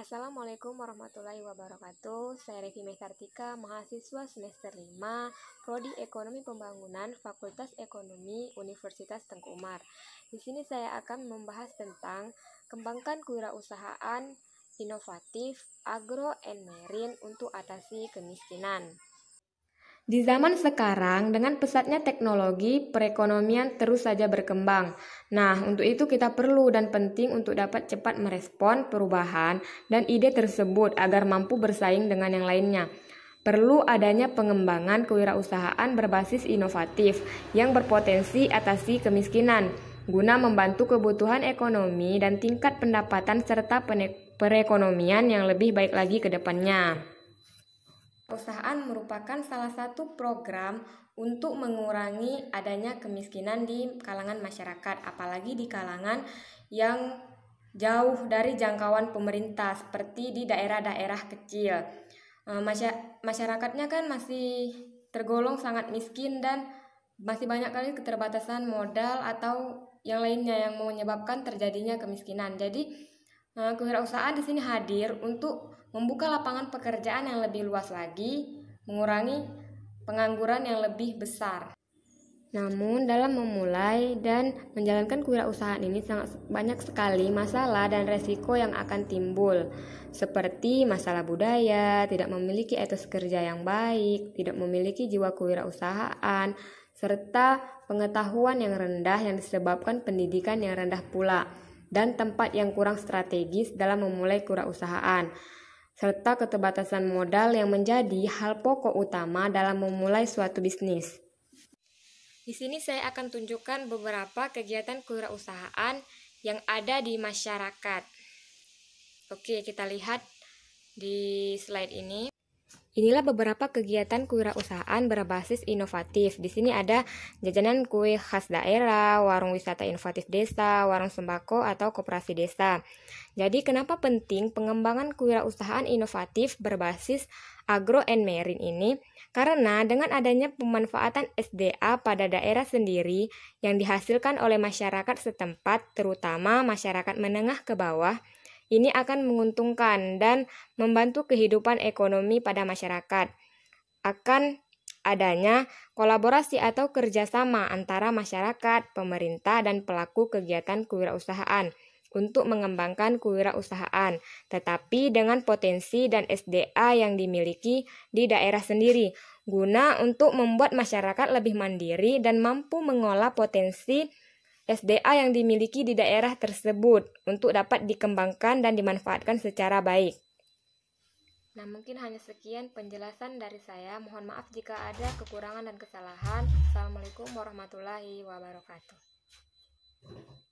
Assalamualaikum warahmatullahi wabarakatuh. Saya Revi Mekartika, mahasiswa semester 5, Prodi Ekonomi Pembangunan, Fakultas Ekonomi, Universitas Tengku Umar. Di sini saya akan membahas tentang kembangkan kewirausahaan inovatif, agro and marine untuk atasi kemiskinan. Di zaman sekarang, dengan pesatnya teknologi, perekonomian terus saja berkembang. Nah, untuk itu kita perlu dan penting untuk dapat cepat merespon perubahan dan ide tersebut agar mampu bersaing dengan yang lainnya. Perlu adanya pengembangan kewirausahaan berbasis inovatif yang berpotensi atasi kemiskinan, guna membantu kebutuhan ekonomi dan tingkat pendapatan serta perekonomian yang lebih baik lagi ke depannya perusahaan merupakan salah satu program untuk mengurangi adanya kemiskinan di kalangan masyarakat, apalagi di kalangan yang jauh dari jangkauan pemerintah, seperti di daerah-daerah kecil. E, masyarakatnya kan masih tergolong sangat miskin dan masih banyak kali keterbatasan modal atau yang lainnya yang menyebabkan terjadinya kemiskinan. Jadi, Eh, kewirausahaan di sini hadir untuk membuka lapangan pekerjaan yang lebih luas lagi, mengurangi pengangguran yang lebih besar. Namun, dalam memulai dan menjalankan kewirausahaan ini sangat banyak sekali masalah dan resiko yang akan timbul, seperti masalah budaya, tidak memiliki etos kerja yang baik, tidak memiliki jiwa kewirausahaan, serta pengetahuan yang rendah yang disebabkan pendidikan yang rendah pula dan tempat yang kurang strategis dalam memulai kurausahaan serta keterbatasan modal yang menjadi hal pokok utama dalam memulai suatu bisnis. Di sini saya akan tunjukkan beberapa kegiatan kewirausahaan yang ada di masyarakat. Oke, kita lihat di slide ini. Inilah beberapa kegiatan kewirausahaan berbasis inovatif. Di sini ada jajanan kue khas daerah, warung wisata inovatif desa, warung sembako atau koperasi desa. Jadi kenapa penting pengembangan kewirausahaan inovatif berbasis agro and marine ini? Karena dengan adanya pemanfaatan SDA pada daerah sendiri yang dihasilkan oleh masyarakat setempat, terutama masyarakat menengah ke bawah, ini akan menguntungkan dan membantu kehidupan ekonomi pada masyarakat. Akan adanya kolaborasi atau kerjasama antara masyarakat, pemerintah, dan pelaku kegiatan kewirausahaan untuk mengembangkan kewirausahaan, tetapi dengan potensi dan SDA yang dimiliki di daerah sendiri, guna untuk membuat masyarakat lebih mandiri dan mampu mengolah potensi SDA yang dimiliki di daerah tersebut untuk dapat dikembangkan dan dimanfaatkan secara baik. Nah, mungkin hanya sekian penjelasan dari saya. Mohon maaf jika ada kekurangan dan kesalahan. Assalamualaikum warahmatullahi wabarakatuh.